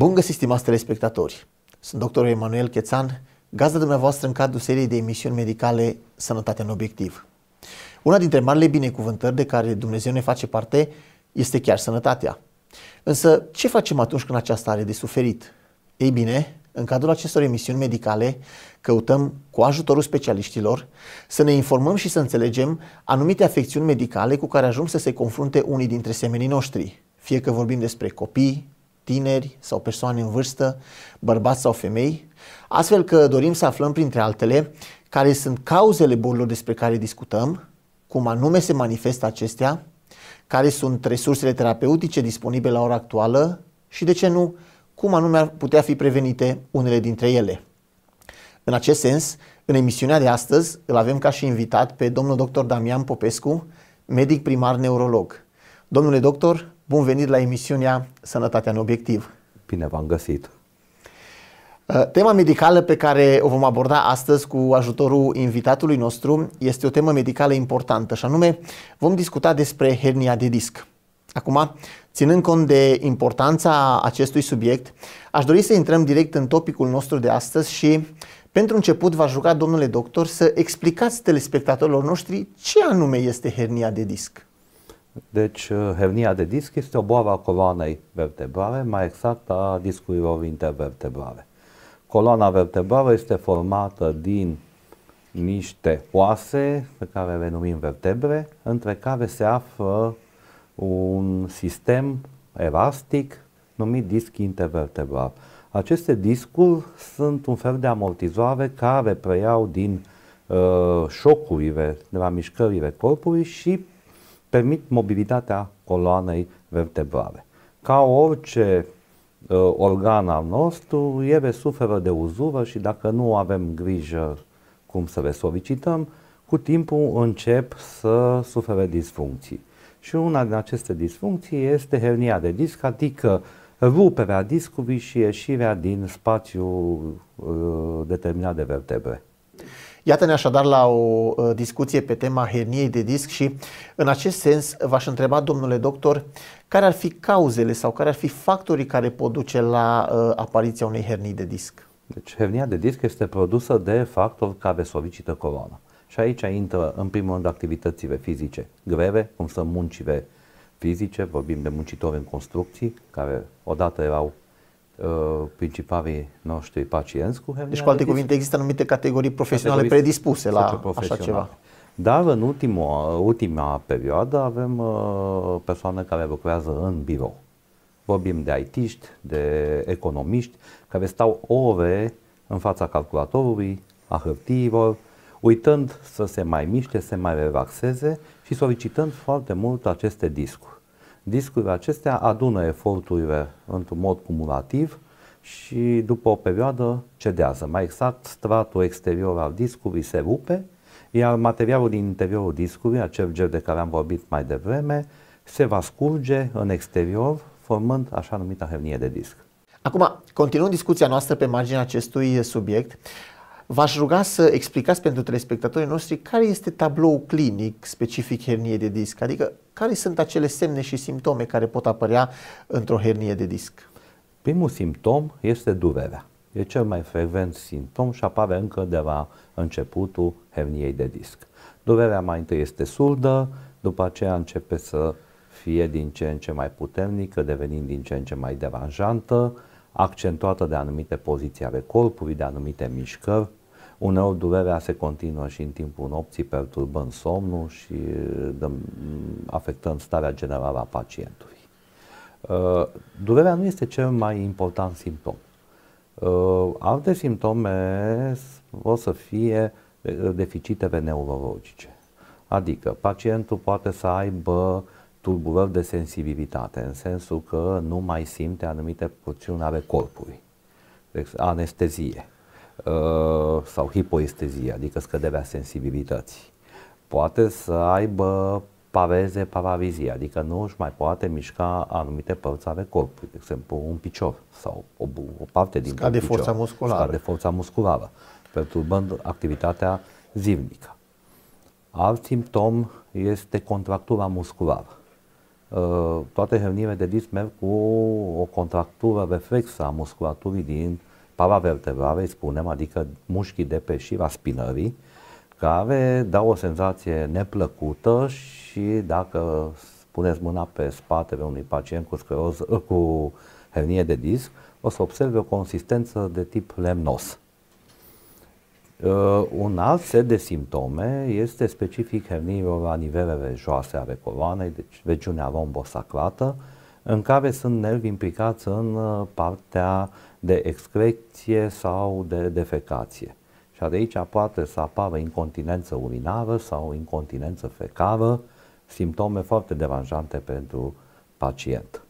Bun găsit, stimați telespectatori! Sunt doctorul Emanuel Chețan, gazda dumneavoastră în cadrul seriei de emisiuni medicale Sănătatea în obiectiv. Una dintre marile binecuvântări de care Dumnezeu ne face parte este chiar sănătatea. Însă, ce facem atunci când aceasta are de suferit? Ei bine, în cadrul acestor emisiuni medicale căutăm, cu ajutorul specialiștilor, să ne informăm și să înțelegem anumite afecțiuni medicale cu care ajung să se confrunte unii dintre semenii noștri, fie că vorbim despre copii, tineri sau persoane în vârstă, bărbați sau femei, astfel că dorim să aflăm printre altele care sunt cauzele bolilor despre care discutăm, cum anume se manifestă acestea, care sunt resursele terapeutice disponibile la ora actuală și, de ce nu, cum anume ar putea fi prevenite unele dintre ele. În acest sens, în emisiunea de astăzi îl avem ca și invitat pe domnul dr. Damian Popescu, medic primar neurolog. Domnule doctor, Bun venit la emisiunea Sănătatea în obiectiv. Bine v-am găsit. Uh, tema medicală pe care o vom aborda astăzi cu ajutorul invitatului nostru este o temă medicală importantă și anume vom discuta despre hernia de disc. Acum, ținând cont de importanța acestui subiect, aș dori să intrăm direct în topicul nostru de astăzi și pentru început v-aș ruga, domnule doctor, să explicați telespectatorilor noștri ce anume este hernia de disc. Deci uh, hernia de disc este o boală a coloanei vertebrale, mai exact a discurilor intervertebrale. Coloana vertebrală este formată din niște oase, pe care le numim vertebre, între care se află un sistem elastic numit disc intervertebral. Aceste discuri sunt un fel de amortizoare care preiau din uh, șocurile, de la mișcările corpului și permit mobilitatea coloanei vertebrale. Ca orice uh, organ al nostru, ele suferă de uzură și dacă nu avem grijă cum să le solicităm, cu timpul încep să sufere disfuncții. Și una din aceste disfuncții este hernia de disc, adică ruperea discului și ieșirea din spațiul uh, determinat de vertebre. Iată-ne așadar la o uh, discuție pe tema herniei de disc și în acest sens v-aș întreba, domnule doctor, care ar fi cauzele sau care ar fi factorii care pot duce la uh, apariția unei hernii de disc? Deci hernia de disc este produsă de factori care solicită coroana. Și aici intră în primul rând activitățile fizice greve, cum sunt muncile fizice, vorbim de muncitori în construcții, care odată erau Uh, principalii noștri pacienți cu hernia Deci, cu alte de cuvinte, există anumite categorii profesionale categorii predispuse la așa ceva. Dar în ultima, uh, ultima perioadă avem uh, persoane care lucrează în birou. Vorbim de it de economiști, care stau ore în fața calculatorului, a hârtiilor, uitând să se mai miște, să se mai relaxeze și solicitând foarte mult aceste discuri. Discurile acestea adună eforturile într-un mod cumulativ și după o perioadă cedează. Mai exact, stratul exterior al discului se rupe, iar materialul din interiorul discului, acel gel de care am vorbit mai devreme, se va scurge în exterior, formând așa numita hernie de disc. Acum, continuând discuția noastră pe marginea acestui subiect, V-aș ruga să explicați pentru telespectatorii noștri care este tabloul clinic specific herniei de disc, adică care sunt acele semne și simptome care pot apărea într-o hernie de disc. Primul simptom este durerea. E cel mai frecvent simptom și apare încă de la începutul herniei de disc. Durerea mai întâi este surdă, după aceea începe să fie din ce în ce mai puternică, devenind din ce în ce mai deranjantă, accentuată de anumite poziții ale corpului, de anumite mișcări, Uneori durerea se continuă și în timpul nopții, perturbând somnul și afectând starea generală a pacientului. Uh, durerea nu este cel mai important simptom. Uh, alte simptome o să fie uh, deficitele neurologice. Adică pacientul poate să aibă tulburări de sensibilitate, în sensul că nu mai simte anumite porțiuni ale corpului, deci anestezie Uh, sau hipoestezie, adică scăderea sensibilității. Poate să aibă paveze, paravizie, adică nu își mai poate mișca anumite părți ale corpului, de exemplu un picior sau o, o parte din Scade un picior. forța musculară. Scade forța musculară, perturbând activitatea zilnică. Alt simptom este contractura musculară. Uh, toate hernile de disc merg cu o contractură reflexă a musculaturii din spava vertebralei, spunem, adică mușchii de pe șira spinării, care dau o senzație neplăcută și dacă puneți mâna pe spatele unui pacient cu scleroz, cu hernie de disc, o să observe o consistență de tip lemnos. Uh, un alt set de simptome este specific herniilor la nivelele joase ale coloanei, deci regiunea rombosacrată, uh, în care sunt nervi implicați în uh, partea de excreție sau de defecație. Și de aici poate să apară incontinență urinară sau incontinență fecară, simptome foarte deranjante pentru pacient.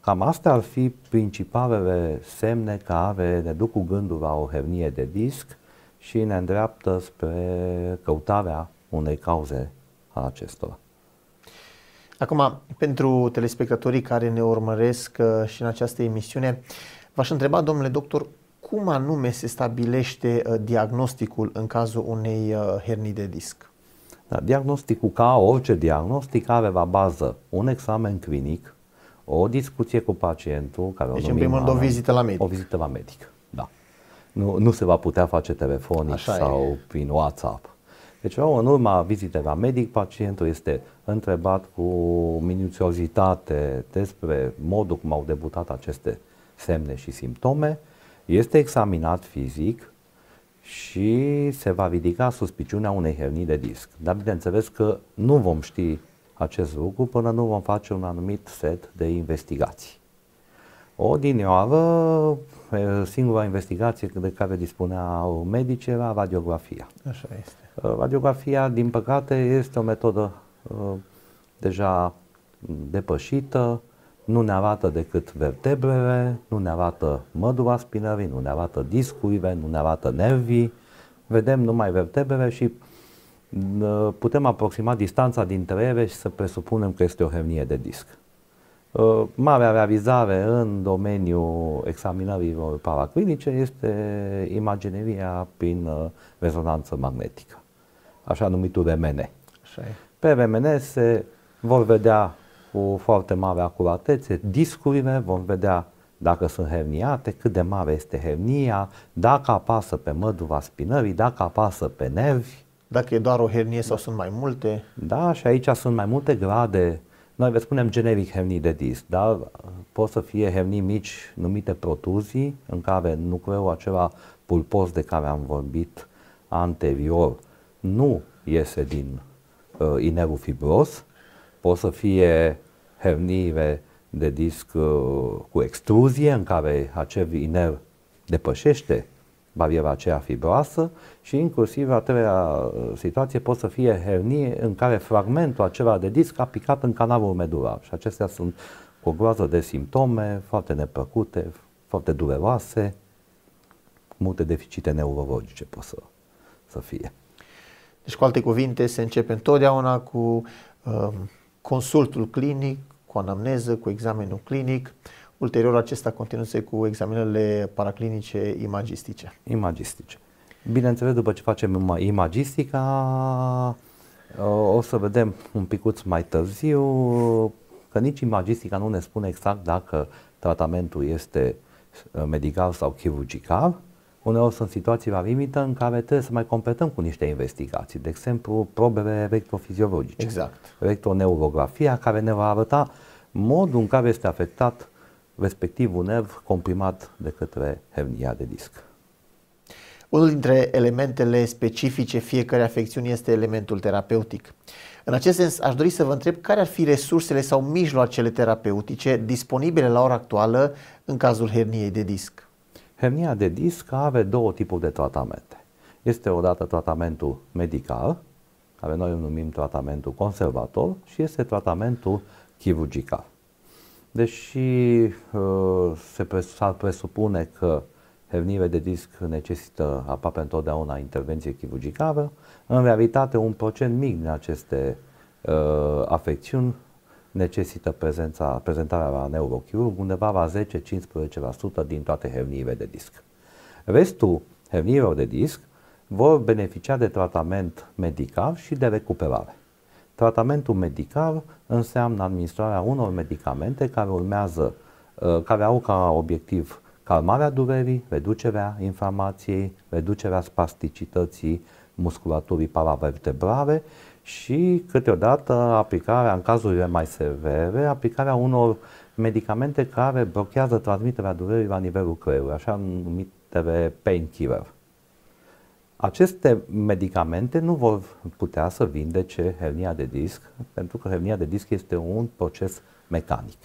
Cam astea ar fi principalele semne care ne duc cu gândul la o hernie de disc și ne îndreaptă spre căutarea unei cauze a acestora. Acum, pentru telespectatorii care ne urmăresc uh, și în această emisiune, v-aș întreba, domnule doctor, cum anume se stabilește uh, diagnosticul în cazul unei uh, hernii de disc? Da, diagnosticul, ca orice diagnostic, are la bază un examen clinic, o discuție cu pacientul. Care deci, o în primul rând, o vizită la medic. O vizită la medic, da. Nu, nu se va putea face telefonic Așa sau e. prin WhatsApp. Deci, în urma vizitei la medic, pacientul este întrebat cu minuțiozitate despre modul cum au debutat aceste semne și simptome, este examinat fizic și se va ridica suspiciunea unei hernii de disc. Dar bineînțeles că nu vom ști acest lucru până nu vom face un anumit set de investigații. Odinioară, singura investigație de care dispuneau medici era radiografia. Așa este. Uh, radiografia, din păcate, este o metodă uh, deja depășită, nu ne arată decât vertebrele, nu ne arată mădura spinării, nu ne arată discurile, nu ne arată nervii, vedem numai vertebrele și uh, putem aproxima distanța dintre ele și să presupunem că este o hernie de disc. Uh, Marea realizare în domeniul examinărilor paraclinice este imagineria prin uh, rezonanță magnetică, așa numitul RMN. Așa e. Pe RMN se vor vedea cu foarte mare acuratețe discurile, vom vedea dacă sunt herniate, cât de mare este hernia, dacă apasă pe măduva spinării, dacă apasă pe nervi. Dacă e doar o hernie sau da. sunt mai multe. Da, și aici sunt mai multe grade uh, noi vă spunem generic hemnii de disc, dar pot să fie hemnii mici numite protuzii, în care nucleul acela pulpos de care am vorbit anterior nu iese din uh, inerul fibros, pot să fie herniile de disc uh, cu extruzie, în care acel iner depășește bariera aceea fibroasă și inclusiv a treia uh, situație pot să fie hernie în care fragmentul acela de disc a picat în canalul medular și acestea sunt o groază de simptome foarte neplăcute, foarte dureroase, multe deficite neurologice pot să, să fie. Deci, cu alte cuvinte, se începe întotdeauna cu uh, consultul clinic, cu anamneză, cu examenul clinic, Ulterior acesta continuse cu examenele paraclinice imagistice. Imagistice. Bineînțeles, după ce facem imagistica, o să vedem un picuț mai târziu că nici imagistica nu ne spune exact dacă tratamentul este uh, medical sau chirurgical. Uneori sunt situații la limită în care trebuie să mai completăm cu niște investigații, de exemplu probele electrofiziologice, exact. electroneurografia, care ne va arăta modul în care este afectat respectiv un nerv comprimat de către hernia de disc. Unul dintre elementele specifice fiecărei afecțiuni este elementul terapeutic. În acest sens, aș dori să vă întreb care ar fi resursele sau mijloacele terapeutice disponibile la ora actuală în cazul herniei de disc. Hernia de disc are două tipuri de tratamente. Este odată tratamentul medical, care noi îl numim tratamentul conservator, și este tratamentul chirurgical. Deși uh, se s-ar presupune că herniile de disc necesită aproape întotdeauna intervenție chirurgicală, în realitate un procent mic din aceste uh, afecțiuni necesită prezența, prezentarea la neurochirurg undeva la 10-15% din toate herniile de disc. Restul herniilor de disc vor beneficia de tratament medical și de recuperare. Tratamentul medical înseamnă administrarea unor medicamente care urmează, uh, care au ca obiectiv calmarea durerii, reducerea inflamației, reducerea spasticității musculaturii paravertebrale și câteodată aplicarea, în cazurile mai severe, aplicarea unor medicamente care blochează transmiterea durerii la nivelul creierului, așa numitele painkiller. Aceste medicamente nu vor putea să vindece hernia de disc, pentru că hernia de disc este un proces mecanic.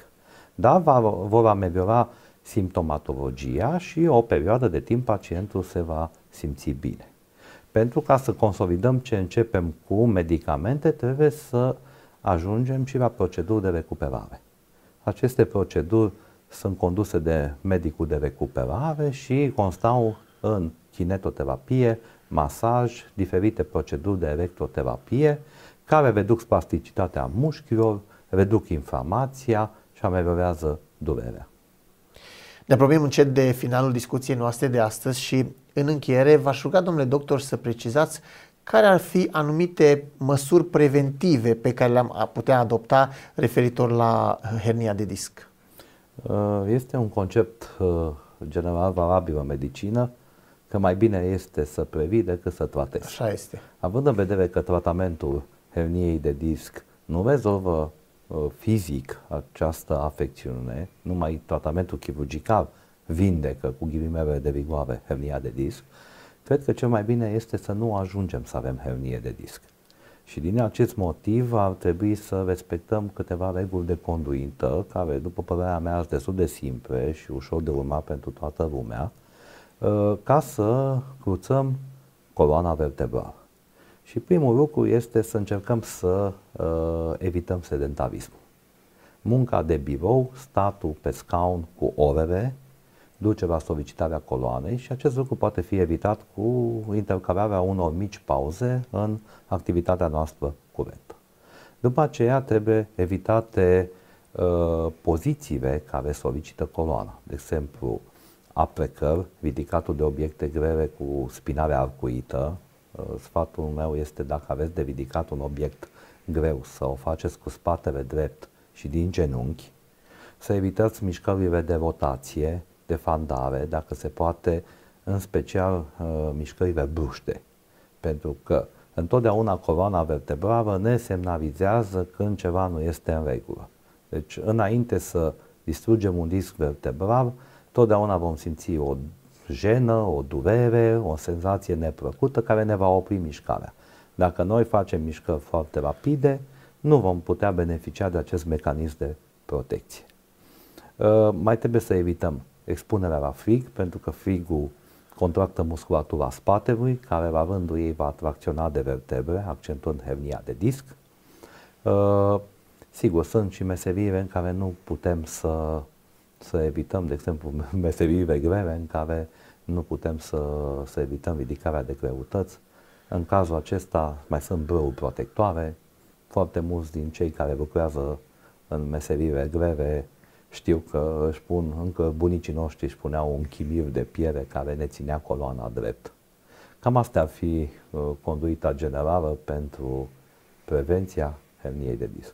Dar va, vor ameliora simptomatologia și o perioadă de timp pacientul se va simți bine. Pentru ca să consolidăm ce începem cu medicamente, trebuie să ajungem și la proceduri de recuperare. Aceste proceduri sunt conduse de medicul de recuperare și constau în kinetoterapie, masaj, diferite proceduri de electroterapie care reduc spasticitatea mușchilor, reduc inflamația și ameliorează durerea. Ne apropiem încet de finalul discuției noastre de astăzi și în încheiere v-aș ruga, domnule doctor, să precizați care ar fi anumite măsuri preventive pe care le-am putea adopta referitor la hernia de disc? Este un concept uh, general valabil în medicină că mai bine este să previi decât să tratezi. Așa este. Având în vedere că tratamentul herniei de disc nu rezolvă uh, fizic această afecțiune, numai tratamentul chirurgical vindecă cu ghilimele de vigoare hernia de disc, cred că cel mai bine este să nu ajungem să avem hernie de disc. Și din acest motiv ar trebui să respectăm câteva reguli de conduită, care, după părerea mea, sunt destul de simple și ușor de urmat pentru toată lumea, Ă, ca să cruțăm coloana vertebrală. Și primul lucru este să încercăm să ă, evităm sedentarismul. Munca de birou, statul pe scaun cu orele, duce la solicitarea coloanei și acest lucru poate fi evitat cu intercalarea unor mici pauze în activitatea noastră curentă. După aceea trebuie evitate uh, pozițiile care solicită coloana, de exemplu plecări, ridicatul de obiecte grele cu spinare arcuită. Uh, sfatul meu este dacă aveți de ridicat un obiect greu să o faceți cu spatele drept și din genunchi, să evitați mișcările de rotație, de fandare, dacă se poate, în special uh, mișcările bruște, pentru că întotdeauna coloana vertebrală ne semnalizează când ceva nu este în regulă. Deci, înainte să distrugem un disc vertebral, totdeauna vom simți o jenă, o durere, o senzație neplăcută care ne va opri mișcarea. Dacă noi facem mișcări foarte rapide, nu vom putea beneficia de acest mecanism de protecție. Uh, mai trebuie să evităm expunerea la frig, pentru că frigul contractă musculatura spatelui, care la rândul ei va atracționa de vertebre, accentuând hernia de disc. Uh, sigur, sunt și meserii în care nu putem să să evităm, de exemplu, meserile grele în care nu putem să, să evităm ridicarea de greutăți. În cazul acesta mai sunt brâuri protectoare. Foarte mulți din cei care lucrează în meserile grele știu că își pun, încă bunicii noștri își puneau un chimir de piele care ne ținea coloana drept. Cam asta ar fi uh, conduita generală pentru prevenția herniei de disc.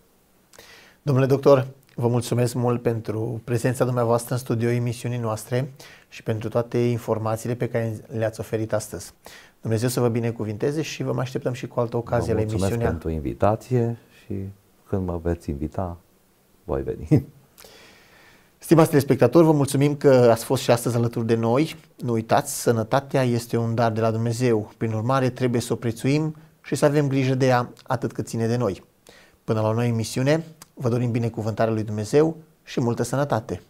Domnule doctor, Vă mulțumesc mult pentru prezența dumneavoastră în studio emisiunii noastre și pentru toate informațiile pe care le-ați oferit astăzi. Dumnezeu să vă binecuvinteze și vă mai așteptăm și cu altă ocazie la emisiunea. mulțumesc pentru invitație și când mă veți invita, voi veni. Stimați telespectatori, vă mulțumim că ați fost și astăzi alături de noi. Nu uitați, sănătatea este un dar de la Dumnezeu. Prin urmare, trebuie să o prețuim și să avem grijă de ea atât cât ține de noi. Până la o nouă emisiune, Vă dorim binecuvântarea lui Dumnezeu și multă sănătate!